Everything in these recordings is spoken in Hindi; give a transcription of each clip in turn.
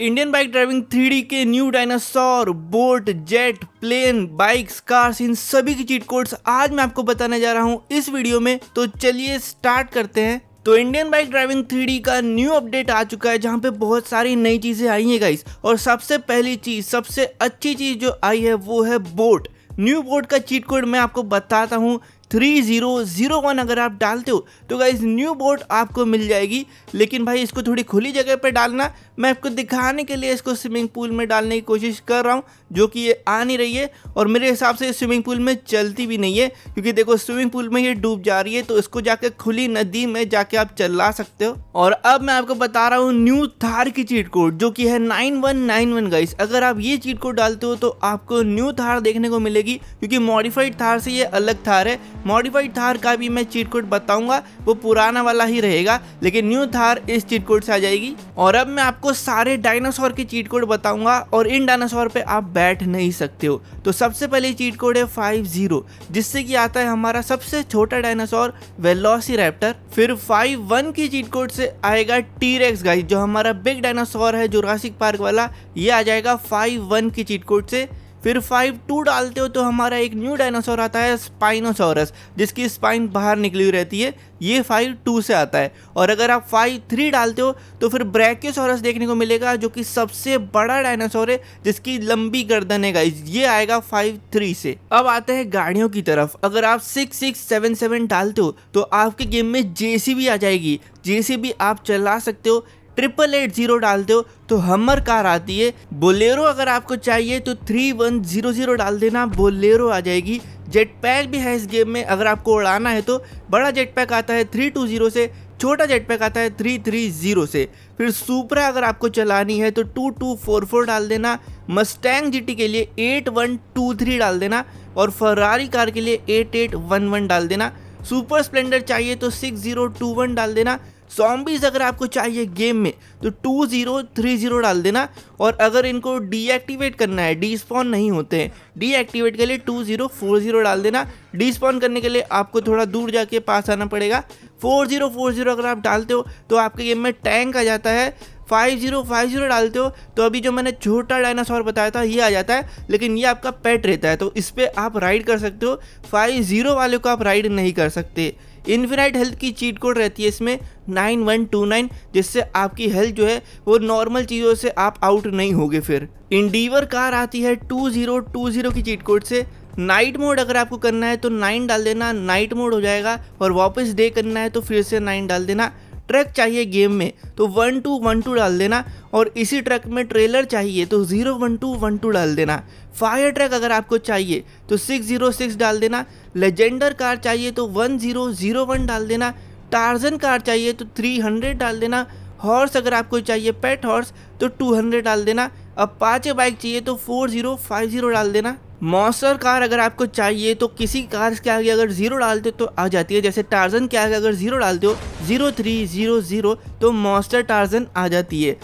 इंडियन बाइक ड्राइविंग थ्री के new dinosaur boat jet plane bikes cars इन सभी की चीट कोड्स आज मैं आपको बताने जा रहा हूं इस वीडियो में तो चलिए स्टार्ट करते हैं तो इंडियन बाइक ड्राइविंग थ्री का न्यू अपडेट आ चुका है जहाँ पे बहुत सारी नई चीज़ें आई हैं गाइस और सबसे पहली चीज़ सबसे अच्छी चीज़ जो आई है वो है बोट न्यू बोट का चीट कोड मैं आपको बताता हूँ थ्री जीरो जीरो वन अगर आप डालते हो तो गाइज न्यू बोट आपको मिल जाएगी लेकिन भाई इसको थोड़ी खुली जगह पर डालना मैं आपको दिखाने के लिए इसको स्विमिंग पूल में डालने की कोशिश कर रहा हूँ जो कि ये आ नहीं रही है और मेरे हिसाब से स्विमिंग पूल में चलती भी नहीं है क्योंकि देखो स्विमिंग पूल में ये डूब जा रही है तो इसको जाके खुली नदी में जाके आप चला सकते हो और अब मैं आपको बता रहा हूँ न्यू थार की चीट कोड जो कि है nine one nine one guys अगर आप ये चीट कोड डालते हो तो आपको न्यू थार देखने को मिलेगी क्योंकि मॉडिफाइड थार से ये अलग थार है मॉडिफाइड थार का भी मैं चीट कोड बताऊंगा वो पुराना वाला ही रहेगा लेकिन न्यू थार इस चीट कोड से आ जाएगी और अब मैं आपको सारे डायनासोर के चीट कोड बताऊंगा और इन डायनासोर पे आप बैठ नहीं सकते हो तो सबसे पहले चीट कोड है फाइव जीरो जिससे कि आता है हमारा सबसे छोटा डायनासोर वेलोसी रैप्टर फिर फाइव वन की चीट कोड से आएगा टी रेक्स गाइस जो हमारा बिग डायनासोर है जुरासिक पार्क वाला ये आ जाएगा फाइव वन की चीट कोड से फिर फाइव टू डालते हो तो हमारा एक न्यू डायनासोर आता है स्पाइनोसोरस जिसकी स्पाइन बाहर निकली हुई रहती है ये फाइव टू से आता है और अगर आप फाइव थ्री डालते हो तो फिर ब्रैकियोसोरस देखने को मिलेगा जो कि सबसे बड़ा डायनासोर है जिसकी लंबी गर्दन है गाइज ये आएगा फाइव थ्री से अब आते हैं गाड़ियों की तरफ अगर आप सिक्स सिक्स सेवन सेवन डालते हो तो आपके गेम में जेसीबी आ जाएगी जेसीबी आप चला सकते हो ट्रिपल एट जीरो डालते हो तो हमर कार आती है बोलेरो अगर आपको चाहिए तो थ्री वन जीरो जीरो डाल देना बोलेरो आ जाएगी जेट पैक भी है इस गेम में अगर आपको उड़ाना है तो बड़ा जेट पैक आता है थ्री टू जीरो से छोटा जेट पैक आता है थ्री थ्री जीरो से फिर सुपरा अगर आपको चलानी है तो टू टू फोर फोर डाल देना मस्टैंग जीटी के लिए एट वन टू थ्री डाल देना और फरारी कार के लिए एट एट वन वन डाल देना सुपर स्प्लेंडर चाहिए तो सिक्स जीरो टू वन डाल देना सॉम्बीज अगर आपको चाहिए गेम में तो टू जीरो थ्री जीरो डाल देना और अगर इनको डीएक्टिवेट करना है डी स्पॉन नहीं होते हैं डीएक्टिवेट के लिए टू जीरो फोर जीरो डाल देना डी स्पॉन करने के लिए आपको थोड़ा दूर जाके पास आना पड़ेगा फोर जीरो फोर जीरो अगर आप डालते हो तो आपके गेम में टैंक आ जाता है फाइव जीरो फाइव जीरो डालते हो तो अभी जो मैंने छोटा डायनासोर बताया था ये आ जाता है लेकिन ये आपका पेट रहता है तो इस पर आप राइड कर सकते हो फाइव जीरो वाले को आप राइड नहीं कर सकते इन्फिनाइट हेल्थ की चीट कोड रहती है इसमें नाइन वन टू नाइन जिससे आपकी हेल्थ जो है वो नॉर्मल चीज़ों से आप आउट नहीं होगे फिर इंडीवर कार आती है टू जीरो टू जीरो की चीट कोड से नाइट मोड अगर आपको करना है तो नाइन डाल देना नाइट मोड हो जाएगा और वापस डे करना है तो फिर से नाइन डाल देना ट्रैक चाहिए गेम में तो वन टू वन टू डाल देना और इसी ट्रैक में ट्रेलर चाहिए तो zero one two one two डाल देना फायर ट्रैक अगर आपको चाहिए तो सिक्स ज़ीरो सिक्स डाल देना लेजेंडर कार चाहिए तो वन ज़ीरो ज़ीरो वन डाल देना टार्जन कार चाहिए तो थ्री हंड्रेड डाल देना हॉर्स अगर आपको चाहिए पेट हॉर्स तो टू हंड्रेड डाल देना अब पाँच बाइक चाहिए तो फोर जीरो फाइव जीरो डाल देना मॉस्टर कार अगर आपको चाहिए तो किसी कार के आगे अगर जीरो डालते हो तो आ जाती है जैसे टार्जन के आगे अगर जीरो डालते हो जीरो थ्री जीरो जीरो तो मॉस्टर टार्जन आ जाती है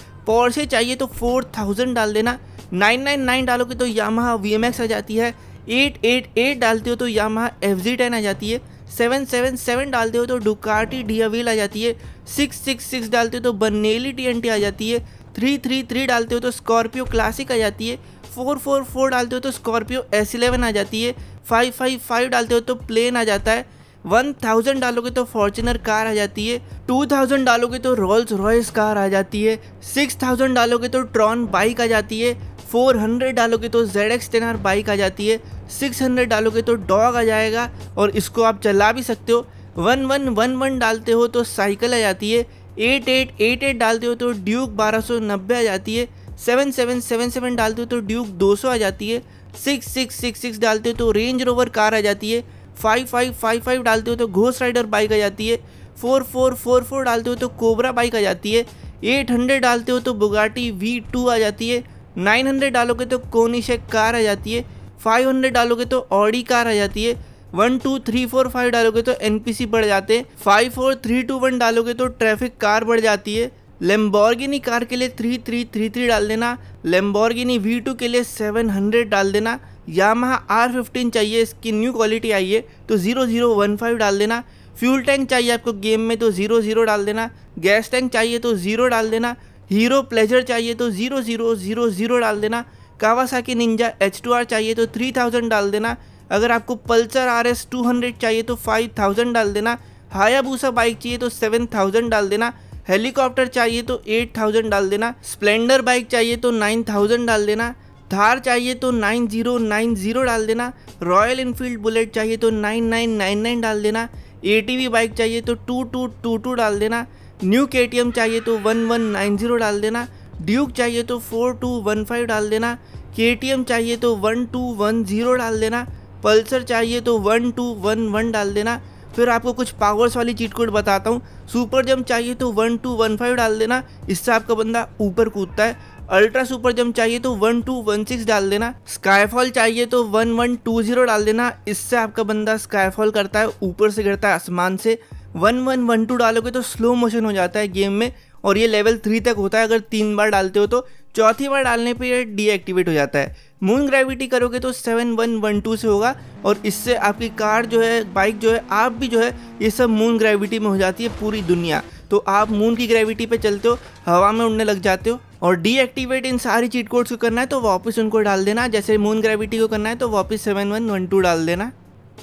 से चाहिए तो फोर थाउजेंड डाल देना नाइन नाइन नाइन डालोगे तो यामाहा वी एम एक्स आ जाती है एट एट एट डालते हो तो यामाहा एफ जी टेन आ जाती है सेवन सेवन सेवन डालते हो तो डुकाटी डी अवेल आ जाती है सिक्स सिक्स सिक्स डालते हो तो बनेली टी एन टी आ जाती है थ्री थ्री थ्री डालते हो तो स्कॉर्पियो क्लासिक आ जाती है फोर फोर फोर डालते हो तो स्कॉर्पियो एस इलेवन आ जाती है फाइव फाइव फाइव डालते हो तो प्लेन आ जाता है वन थाउजेंड डालोगे तो फॉर्चुनर कार आ जाती है टू थाउजेंड डालोगे तो रोल्स रॉयस कार आ जाती है सिक्स थाउजेंड डालोगे तो ट्रॉन बाइक आ जाती है फोर हंड्रेड डालोगे तो Z X ten R bike आ जाती है सिक्स हंड्रेड डालोगे तो डॉग आ जाएगा और इसको आप चला भी सकते हो वन वन वन वन डालते हो तो साइकिल आ जाती है एट एट एट एट डालते हो तो ड्यूक बारह सौ नब्बे आ जाती है सेवन सेवन सेवन सेवन डालते हो तो ड्यूक दो सौ आ जाती है सिक्स सिक्स सिक्स सिक्स डालते हो तो रेंज रोवर कार आ जाती है फाइव फाइव फाइव फाइव डालते हो तो घोस राइडर बाइक आ जाती है फोर फोर फोर फोर डालते हो तो कोबरा बाइक आ जाती है एट हंड्रेड डालते हो तो बुगाटी वी टू आ जाती है नाइन हंड्रेड डालोगे तो कोनिशेक कार आ जाती है फाइव हंड्रेड डालोगे तो ऑडी कार आ जाती है one two three four five डालोगे तो सी बढ़ जाते five four three two one डालोगे तो ट्रैफिक कार बढ़ जाती है लेम्बॉर्गिनी कार के लिए थ्री थ्री थ्री थ्री डाल देना लेम्बॉर्गिनी वी टू के लिए सेवन हंड्रेड डाल देना या महा आर फिफ्टीन चाहिए इसकी न्यू क्वालिटी आई है तो ज़ीरो ज़ीरो वन फाइव डाल देना फ्यूल टैंक चाहिए आपको गेम में तो ज़ीरो ज़ीरो डाल देना गैस टैंक चाहिए तो ज़ीरो डाल देना हीरो प्लेजर चाहिए तो ज़ीरो ज़ीरो ज़ीरो ज़ीरो डाल देना Kawasaki Ninja H two R चाहिए तो थ्री थाउजेंड डाल देना अगर आपको Pulsar R S two hundred चाहिए तो फाइव थाउजेंड डाल देना हायाबूसा बाइक चाहिए तो सेवन थाउजेंड डाल देना हेलीकॉप्टर चाहिए तो एट थाउजेंड डाल देना स्प्लेंडर बाइक चाहिए तो नाइन थाउजेंड डाल देना थार चाहिए तो नाइन जीरो नाइन जीरो डाल देना रॉयल इनफील्ड बुलेट चाहिए तो नाइन नाइन नाइन नाइन डाल देना ए बाइक चाहिए तो टू टू टू टू डाल देना न्यू के चाहिए तो वन वन नाइन जीरो डाल देना ड्यूक चाहिए तो फोर टू वन फाइव डाल देना के चाहिए तो वन टू वन ज़ीरो डाल देना पल्सर चाहिए तो वन टू वन वन डाल देना फिर आपको कुछ पावर्स वाली चीट कोड बताता हूँ सुपर जम चाहिए तो वन टू वन फाइव डाल देना इससे आपका बंदा ऊपर कूदता है अल्ट्रा सुपर जम चाहिए तो वन टू वन सिक्स डाल देना स्काईफॉल चाहिए तो वन वन टू जीरो डाल देना इससे आपका बंदा स्काईफॉल करता है ऊपर से गिरता है आसमान से वन वन वन टू डालोगे तो स्लो मोशन हो जाता है गेम में और ये लेवल थ्री तक होता है अगर तीन बार डालते हो तो चौथी बार डालने पर यह डीएक्टिवेट हो जाता है मून ग्रेविटी करोगे तो सेवन वन वन टू से होगा और इससे आपकी कार जो है बाइक जो है आप भी जो है ये सब मून ग्रेविटी में हो जाती है पूरी दुनिया तो आप मून की ग्रेविटी पे चलते हो हवा में उड़ने लग जाते हो और डीएक्टिवेट इन सारी चीट कोड्स को करना है तो वापस उनको डाल देना जैसे मून ग्रेविटी को करना है तो वापस सेवन वन वन टू डाल देना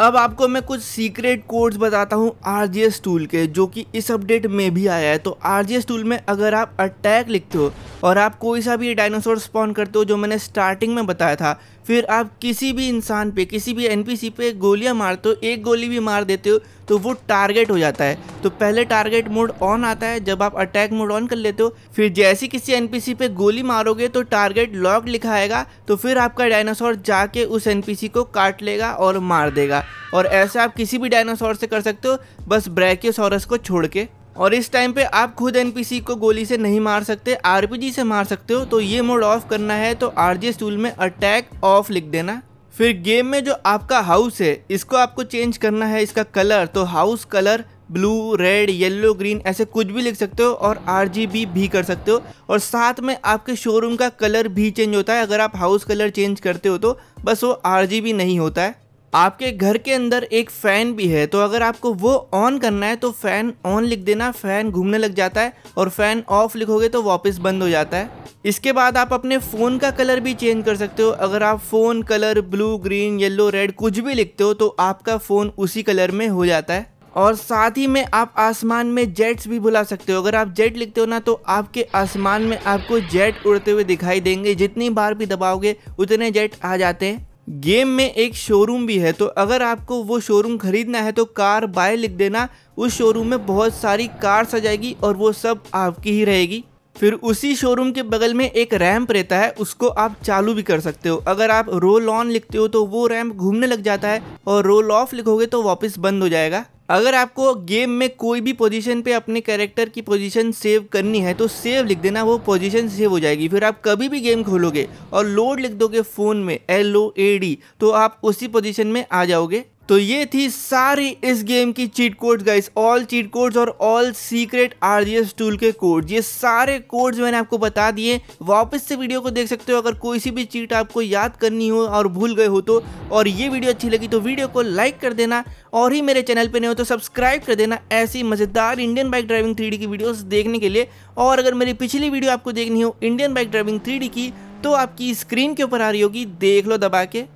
अब आपको मैं कुछ सीक्रेट कोड्स बताता हूँ आर जी एस टूल के जो कि इस अपडेट में भी आया है तो आर जी एस टूल में अगर आप अटैक लिखते हो और आप कोई सा भी डायनासोर स्पॉन करते हो जो मैंने स्टार्टिंग में बताया था फिर आप किसी भी इंसान पे किसी भी सी पे गोलियाँ मारते हो एक गोली भी मार देते हो तो वो टारगेट हो जाता है तो पहले टारगेट मोड ऑन आता है जब आप अटैक मोड ऑन कर लेते हो फिर जैसे किसी सी पे गोली मारोगे तो टारगेट लॉक लिखाएगा तो फिर आपका डायनासोर जाके उस सी को काट लेगा और मार देगा और ऐसा आप किसी भी डायनासोर से कर सकते हो बस ब्रैकियोसॉरस को छोड़ के और इस टाइम पे आप खुद एन को गोली से नहीं मार सकते आर से मार सकते हो तो ये मोड ऑफ करना है तो जी स्टूल में अटैक ऑफ लिख देना फिर गेम में जो आपका हाउस है इसको आपको चेंज करना है इसका कलर तो house colour blue red yellow green ऐसे कुछ भी लिख सकते हो और आर भी कर सकते हो और साथ में आपके शोरूम का कलर भी चेंज होता है अगर आप हाउस कलर चेंज करते हो तो बस वो आर नहीं होता है आपके घर के अंदर एक फ़ैन भी है तो अगर आपको वो ऑन करना है तो फ़ैन ऑन लिख देना फ़ैन घूमने लग जाता है और फ़ैन ऑफ लिखोगे तो वापस बंद हो जाता है इसके बाद आप अपने फ़ोन का कलर भी चेंज कर सकते हो अगर आप phone colour blue green yellow red कुछ भी लिखते हो तो आपका फ़ोन उसी कलर में हो जाता है और साथ ही में आप आसमान में जेट्स भी बुला सकते हो अगर आप जेट लिखते हो ना तो आपके आसमान में आपको जेट उड़ते हुए दिखाई देंगे जितनी बार भी दबाओगे उतने जेट आ जाते हैं गेम में एक शोरूम भी है तो अगर आपको वो शोरूम खरीदना है तो कार बाय लिख देना उस शोरूम में बहुत सारी कार्स आ जाएगी और वो सब आपकी ही रहेगी फिर उसी शोरूम के बगल में एक रैम्प रहता है उसको आप चालू भी कर सकते हो अगर आप रोल ऑन लिखते हो तो वो रैम्प घूमने लग जाता है और रोल ऑफ लिखोगे तो वापस बंद हो जाएगा अगर आपको गेम में कोई भी पोजीशन पे अपने कैरेक्टर की पोजीशन सेव करनी है तो सेव लिख देना वो पोजीशन सेव हो जाएगी फिर आप कभी भी गेम खोलोगे और लोड लिख दोगे फ़ोन में एल ओ ए डी तो आप उसी पोजीशन में आ जाओगे तो ये थी सारी इस गेम की cheat codes guys all cheat codes और ऑल सीक्रेट एस टूल के कोड्स ये सारे कोड्स मैंने आपको बता दिए वापस से वीडियो को देख सकते हो अगर कोई सी भी चीट आपको याद करनी हो और भूल गए हो तो और ये वीडियो अच्छी लगी तो वीडियो को लाइक कर देना और ही मेरे चैनल पर नहीं हो तो सब्सक्राइब कर देना ऐसी मज़ेदार इंडियन बाइक ड्राइविंग थ्री की वीडियोज़ देखने के लिए और अगर मेरी पिछली वीडियो आपको देखनी हो इंडियन बाइक ड्राइविंग थ्री की तो आपकी स्क्रीन के ऊपर आ रही होगी देख लो दबा के